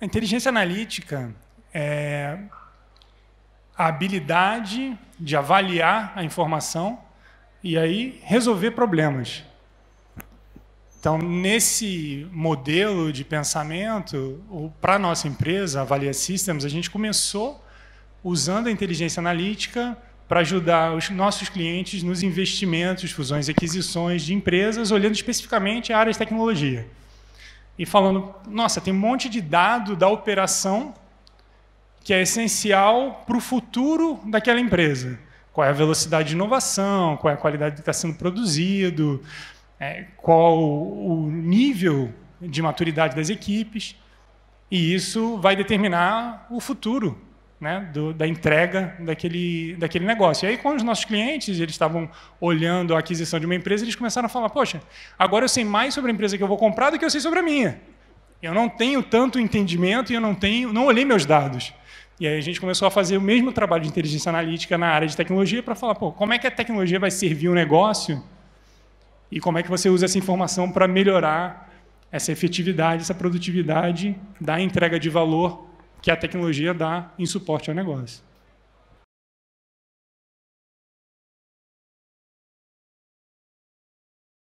A inteligência analítica é a habilidade de avaliar a informação e aí resolver problemas. Então, nesse modelo de pensamento, para a nossa empresa, a Systems, a gente começou usando a inteligência analítica para ajudar os nossos clientes nos investimentos, fusões e aquisições de empresas, olhando especificamente a área de tecnologia e falando: nossa, tem um monte de dado da operação que é essencial para o futuro daquela empresa. Qual é a velocidade de inovação, qual é a qualidade que está sendo produzido, é, qual o nível de maturidade das equipes. E isso vai determinar o futuro né, do, da entrega daquele, daquele negócio. E aí, quando os nossos clientes eles estavam olhando a aquisição de uma empresa, eles começaram a falar: Poxa, agora eu sei mais sobre a empresa que eu vou comprar do que eu sei sobre a minha. Eu não tenho tanto entendimento e eu não tenho, não olhei meus dados. E aí a gente começou a fazer o mesmo trabalho de inteligência analítica na área de tecnologia para falar: Pô, como é que a tecnologia vai servir o um negócio e como é que você usa essa informação para melhorar essa efetividade, essa produtividade da entrega de valor que a tecnologia dá em suporte ao negócio.